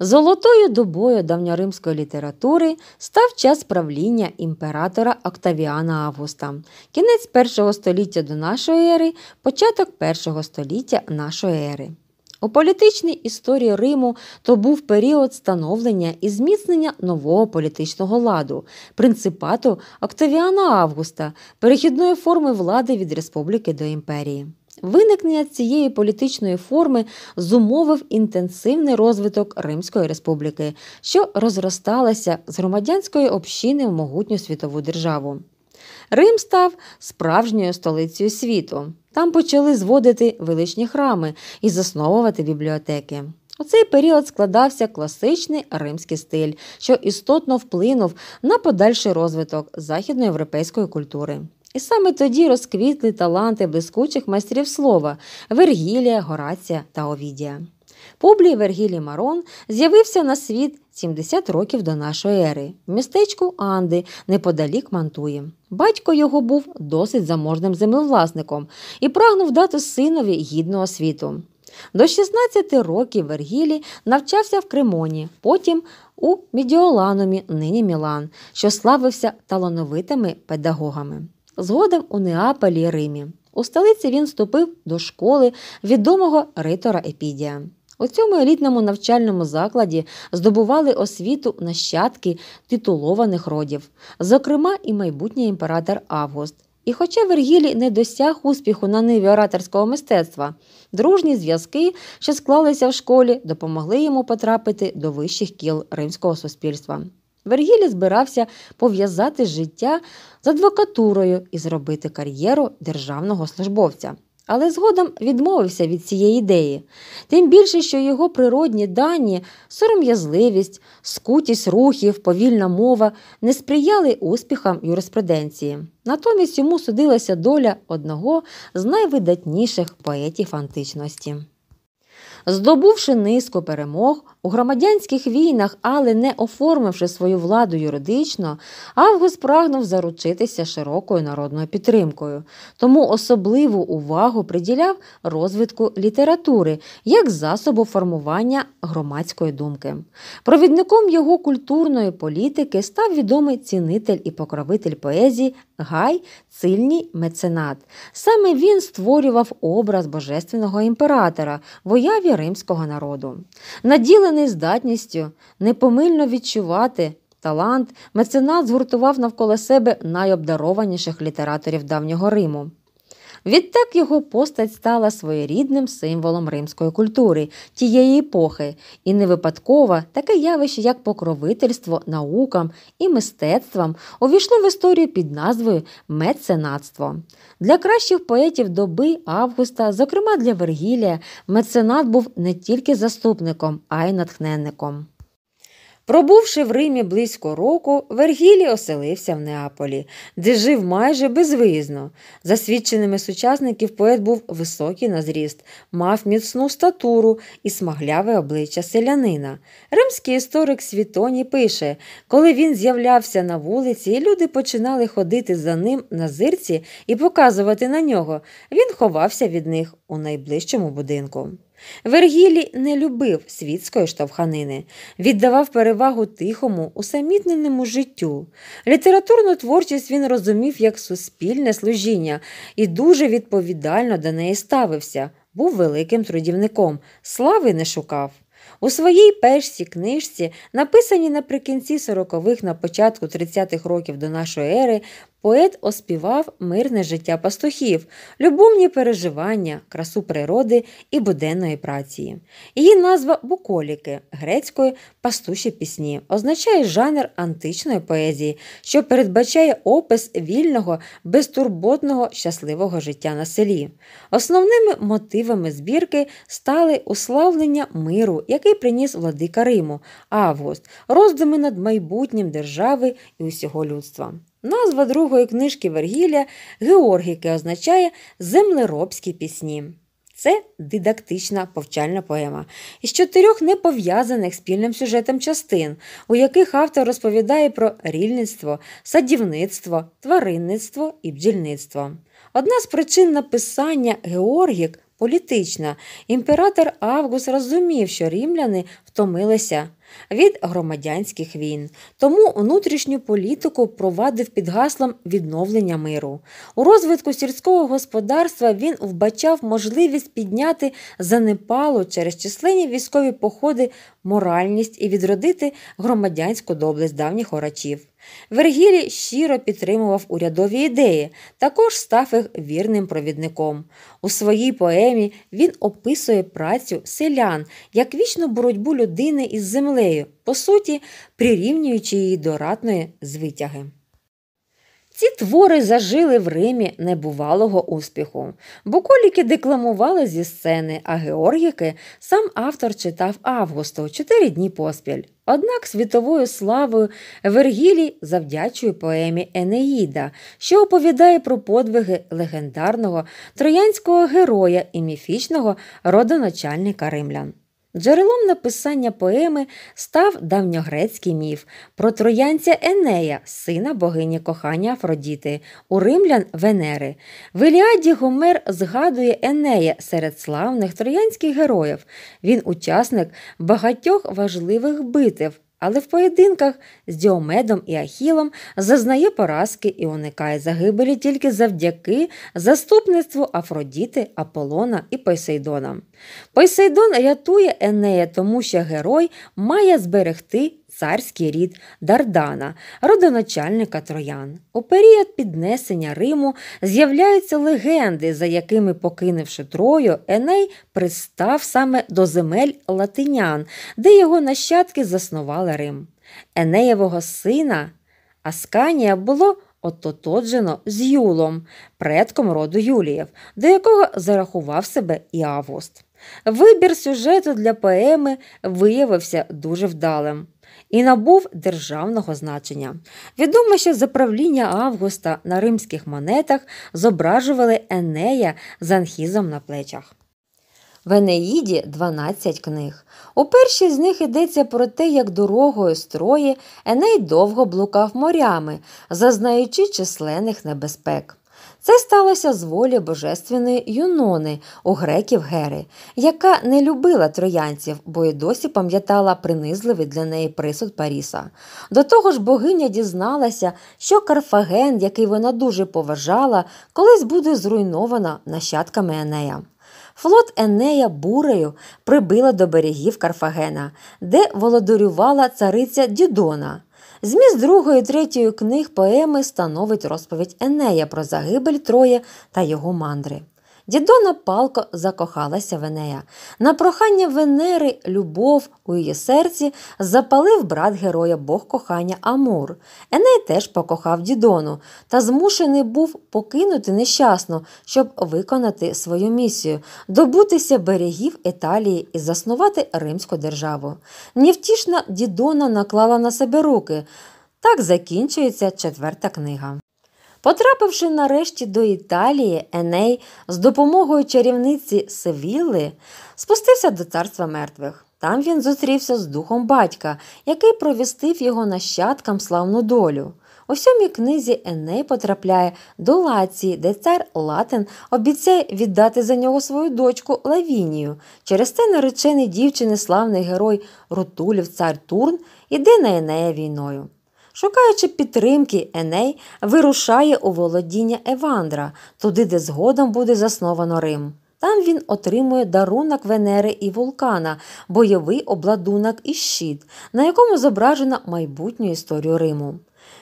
Золотою добою давньоримської літератури став час правління імператора Октавіана Августа, кінець першого століття до нашої ери, початок першого століття нашої ери. У політичній історії Риму то був період становлення і зміцнення нового політичного ладу, принципату Октавіана Августа, перехідної форми влади від республіки до імперії. Виникнення цієї політичної форми зумовив інтенсивний розвиток Римської республіки, що розросталася з громадянської общини в могутню світову державу. Рим став справжньою столицею світу. Там почали зводити величні храми і засновувати бібліотеки. У цей період складався класичний римський стиль, що істотно вплинув на подальший розвиток західноєвропейської культури. І саме тоді розквітли таланти блискучих майстрів слова Вергілія, Горація та Овідія. Публій Вергілій Марон з'явився на світ 70 років до нашої ери в містечку Анди, неподалік Мантуї. Батько його був досить заможним землевласником і прагнув дати синові гідну освіту. До 16 років Вергілій навчався в Кремоні, потім у Мідіоланумі, нині Мілан, що славився талановитими педагогами. Згодом у Неаполі Римі. У столиці він вступив до школи відомого ритора Епідія. У цьому елітному навчальному закладі здобували освіту нащадки титулованих родів, зокрема, і майбутній імператор Август. І, хоча Вергілі не досяг успіху на ниві ораторського мистецтва, дружні зв'язки, що склалися в школі, допомогли йому потрапити до вищих кіл римського суспільства. Вергілі збирався пов'язати життя з адвокатурою і зробити кар'єру державного службовця. Але згодом відмовився від цієї ідеї, тим більше, що його природні дані, сором'язливість, скутість рухів, повільна мова не сприяли успіхам юриспруденції. Натомість йому судилася доля одного з найвидатніших поетів античності. Здобувши низку перемог, у громадянських війнах, але не оформивши свою владу юридично, Август прагнув заручитися широкою народною підтримкою, тому особливу увагу приділяв розвитку літератури як засобу формування громадської думки. Провідником його культурної політики став відомий цінитель і покровитель поезії Гай Цильній Меценат. Саме він створював образ божественного імператора, в уяві римського народу. Наділи Обдарений здатністю, непомильно відчувати талант, меценат згуртував навколо себе найобдарованіших літераторів давнього Риму. Відтак його постать стала своєрідним символом римської культури тієї епохи, і не випадково таке явище, як покровительство наукам і мистецтвам, увійшло в історію під назвою меценатство. Для кращих поетів доби Августа, зокрема для Вергілія, меценат був не тільки заступником, а й натхненником. Пробувши в Римі близько року, Вергілій оселився в Неаполі, де жив майже безвиїзно. За свідченими сучасників поет був високий на зріст, мав міцну статуру і смагляве обличчя селянина. Римський історик Світоні пише, коли він з'являвся на вулиці, і люди починали ходити за ним на зирці і показувати на нього, він ховався від них у найближчому будинку. Вергілій не любив світської штовханини, віддавав перевагу тихому, усамітненому життю. Літературну творчість він розумів як суспільне служіння і дуже відповідально до неї ставився, був великим трудівником, слави не шукав. У своїй першій книжці, написаній наприкінці 40-х на початку 30-х років до нашої ери, Поет оспівав мирне життя пастухів, любовні переживання, красу природи і буденної праці. Її назва буколіки грецької пастуші пісні, означає жанр античної поезії, що передбачає опис вільного, безтурботного, щасливого життя на селі. Основними мотивами збірки стали уславлення миру, який приніс владика Риму, Август, роздуми над майбутнім держави і усього людства. Назва другої книжки Вергілія Георгіки означає землеробські пісні. Це дидактична повчальна поема із чотирьох непов'язаних спільним сюжетом частин, у яких автор розповідає про рільництво, садівництво, тваринництво і бджільництво. Одна з причин написання Георгік політична. Імператор Август розумів, що рімляни втомилися від громадянських війн. Тому внутрішню політику провадив під гаслом відновлення миру. У розвитку сільського господарства він вбачав можливість підняти занепалу через численні військові походи моральність і відродити громадянську доблесть давніх орачів. Вергілі щиро підтримував урядові ідеї, також став їх вірним провідником. У своїй поемі він описує працю селян як вічну боротьбу людини із землею, по суті, прирівнюючи її до ратної звитяги. Ці твори зажили в Римі небувалого успіху. Буколіки декламували зі сцени, а Георгіки сам автор читав Августу чотири дні поспіль. Однак світовою славою Вергілій завдячує поемі Енеїда, що оповідає про подвиги легендарного троянського героя і міфічного родоначальника римлян. Джерелом написання поеми став давньогрецький міф про троянця Енея, сина богині кохання Афродіти, у римлян Венери. В Іліаді Гомер згадує Енея серед славних троянських героїв. Він учасник багатьох важливих битв але в поєдинках з Діомедом і Ахілом зазнає поразки і уникає загибелі тільки завдяки заступництву Афродіти, Аполлона і Посейдона. Пойсейдон рятує Енея, тому що герой має зберегти царський рід Дардана, родоначальника троян. У період піднесення Риму з'являються легенди, за якими, покинувши Трою, Еней пристав саме до земель латинян, де його нащадки заснували Рим. Енеєвого сина Асканія було ототоджено з Юлом, предком роду Юліїв, до якого зарахував себе і Август. Вибір сюжету для поеми виявився дуже вдалим і набув державного значення. Відомо, що за правління Августа на римських монетах зображували Енея з анхізом на плечах. В Енеїді 12 книг. У першій з них йдеться про те, як дорогою строї Еней довго блукав морями, зазнаючи численних небезпек. Це сталося з волі божественної Юнони у греків Гери, яка не любила троянців, бо й досі пам'ятала принизливий для неї присуд Паріса. До того ж, богиня дізналася, що Карфаген, який вона дуже поважала, колись буде зруйнована нащадками Енея. Флот Енея бурею прибила до берегів Карфагена, де володарювала цариця Дідона. Зміст другої, третьої книг поеми становить розповідь Енея про загибель троє та його мандри. Дідона палко закохалася в Енея. На прохання Венери, любов у її серці запалив брат героя Бог кохання Амур. Еней теж покохав Дідону та змушений був покинути нещасно, щоб виконати свою місію, добутися берегів Італії і заснувати Римську державу. Невтішна Дідона наклала на себе руки. Так закінчується четверта книга. Потрапивши нарешті до Італії, Еней з допомогою чарівниці Севіли спустився до царства мертвих. Там він зустрівся з духом батька, який провістив його нащадкам славну долю. У сьомій книзі Еней потрапляє до Лації, де цар Латин обіцяє віддати за нього свою дочку Лавінію. Через те наречений дівчини славний герой Рутулів, цар Турн, іде на Енея війною. Шукаючи підтримки, Еней вирушає у володіння Евандра, туди, де згодом буде засновано Рим. Там він отримує дарунок Венери і вулкана, бойовий обладунок і щит, на якому зображено майбутню історію Риму.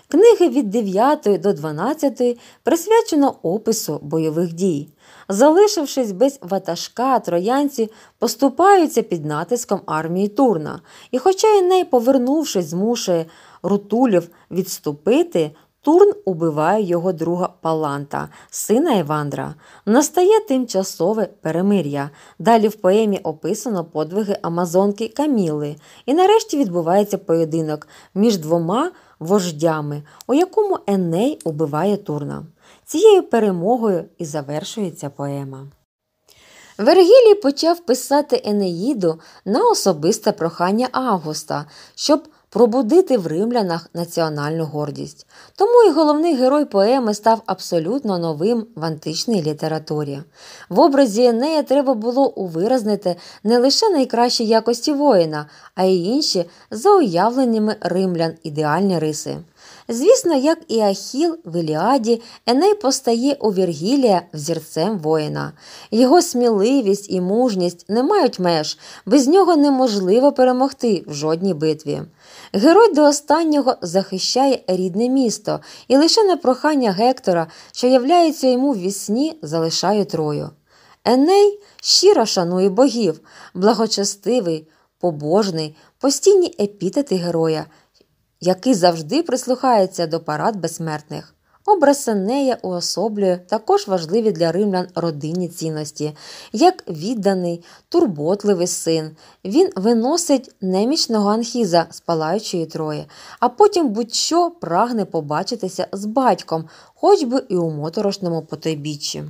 Книги від 9 до 12 присвячено опису бойових дій. Залишившись без ватажка, троянці поступаються під натиском армії Турна, і, хоча Еней, повернувшись, змушує рутулів відступити, Турн убиває його друга Паланта, сина Евандра. Настає тимчасове перемир'я. Далі в поемі описано подвиги Амазонки Каміли. І нарешті відбувається поєдинок між двома вождями, у якому Еней убиває Турна. Цією перемогою і завершується поема. Вергілій почав писати Енеїду на особисте прохання Августа, щоб пробудити в римлянах національну гордість. Тому і головний герой поеми став абсолютно новим в античній літературі. В образі Енея треба було увиразнити не лише найкращі якості воїна, а й інші за уявленнями римлян ідеальні риси. Звісно, як і Ахіл в Іліаді, Еней постає у Віргілія взірцем воїна. Його сміливість і мужність не мають меж, без нього неможливо перемогти в жодній битві. Герой до останнього захищає рідне місто, і лише на прохання Гектора, що являється йому в вісні, залишає Трою. Еней щиро шанує богів, благочестивий, побожний, постійні епітети героя який завжди прислухається до парад безсмертних. Образ Сенея уособлює також важливі для римлян родинні цінності, як відданий, турботливий син. Він виносить немічного анхіза з палаючої трої, а потім будь-що прагне побачитися з батьком, хоч би і у моторошному потойбіччі.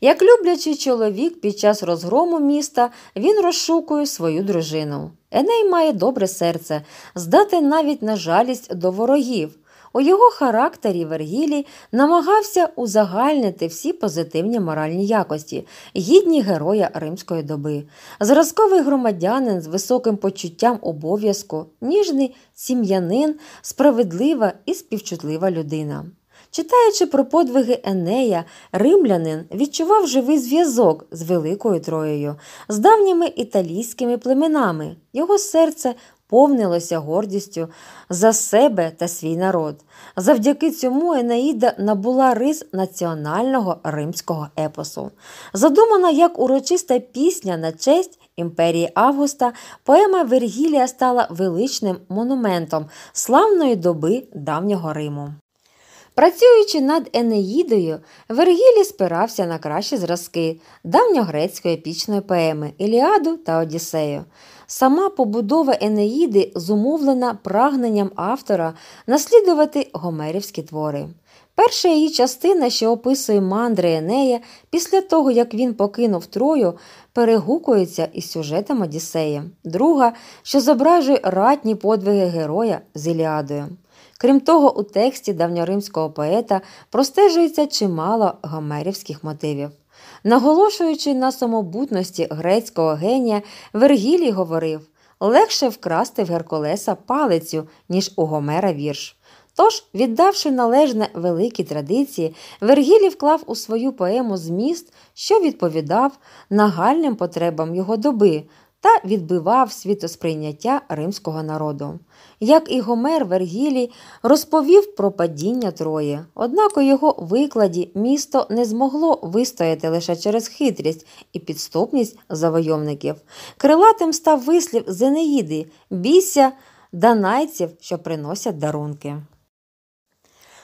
Як люблячий чоловік під час розгрому міста він розшукує свою дружину. Еней має добре серце, здати навіть на жалість до ворогів. У його характері Вергілій намагався узагальнити всі позитивні моральні якості, гідні героя римської доби, зразковий громадянин з високим почуттям обов'язку, ніжний сім'янин, справедлива і співчутлива людина. Читаючи про подвиги Енея, римлянин відчував живий зв'язок з Великою Троєю, з давніми італійськими племенами. Його серце повнилося гордістю за себе та свій народ. Завдяки цьому Енеїда набула рис національного римського епосу, задумана як урочиста пісня на честь. Імперії Августа поема Вергілія стала величним монументом славної доби давнього Риму. Працюючи над Енеїдою, Вергілій спирався на кращі зразки давньогрецької епічної поеми Іліаду та Одіссею. Сама побудова Енеїди зумовлена прагненням автора наслідувати гомерівські твори. Перша її частина, що описує мандри Енея, після того, як він покинув Трою, перегукується із сюжетом Одіссея. Друга, що зображує ратні подвиги героя з Іліадою. Крім того, у тексті давньоримського поета простежується чимало гомерівських мотивів. Наголошуючи на самобутності грецького генія, Вергілій говорив легше вкрасти в Геркулеса палицю, ніж у Гомера вірш. Тож, віддавши належне великій традиції, Вергілій вклав у свою поему зміст, що відповідав нагальним потребам його доби, та відбивав світосприйняття римського народу. Як і Гомер Вергілій розповів про падіння Трої, однак у його викладі місто не змогло вистояти лише через хитрість і підступність завойовників. Крилатим став вислів Зенеїди бійся данайців, що приносять дарунки.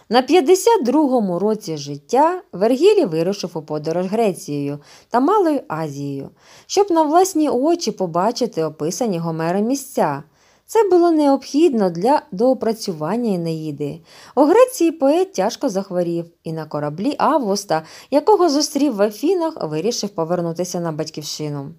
На 52-му році життя Вергілій вирушив у подорож Грецією та Малою Азією, щоб на власні очі побачити описані Гомером місця, це було необхідно для доопрацювання Енеїди. У Греції поет тяжко захворів, і на кораблі Августа, якого зустрів в Афінах, вирішив повернутися на батьківщину.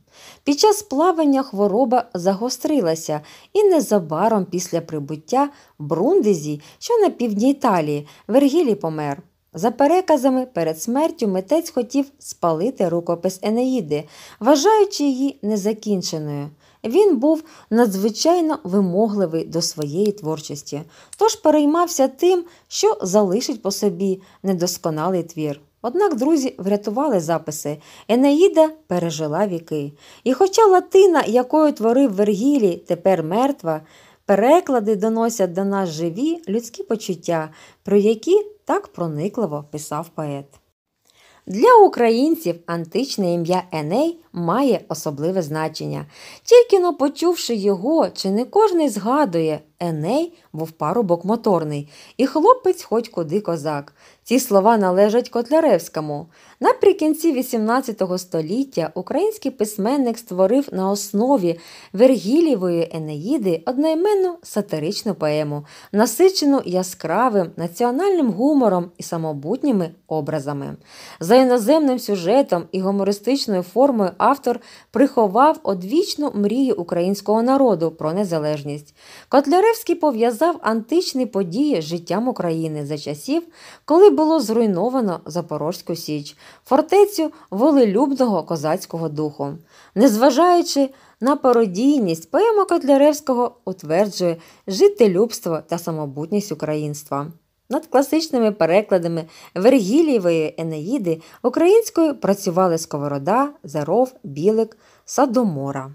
Під час плавання хвороба загострилася, і незабаром після прибуття Брундизі, що на півдні Італії, Вергілій помер. За переказами, перед смертю митець хотів спалити рукопис Енеїди, вважаючи її незакінченою. Він був надзвичайно вимогливий до своєї творчості, тож переймався тим, що залишить по собі недосконалий твір. Однак друзі врятували записи. Енеїда пережила віки. І хоча Латина, якою творив Вергілій, тепер мертва, переклади доносять до нас живі людські почуття, про які так проникливо писав поет. Для українців античне ім'я Еней має особливе значення. Тільки но почувши його, чи не кожний згадує Еней був парубок моторний, і хлопець хоть куди козак. Ці слова належать Котляревському. Наприкінці XVIII століття український письменник створив на основі Вергілівої Енеїди одноіменну сатиричну поему, насичену яскравим національним гумором і самобутніми образами. За іноземним сюжетом і гумористичною формою автор приховав одвічну мрію українського народу про незалежність. Котлярев Котляревський пов'язав античні події з життям України за часів, коли було зруйновано Запорозьку Січ, фортецю волелюбного козацького духу. Незважаючи на пародійність, поема Котляревського утверджує жителюбство та самобутність українства. Над класичними перекладами Вергілієвої Енеїди українською працювали Сковорода, Заров, Білик, Садомора.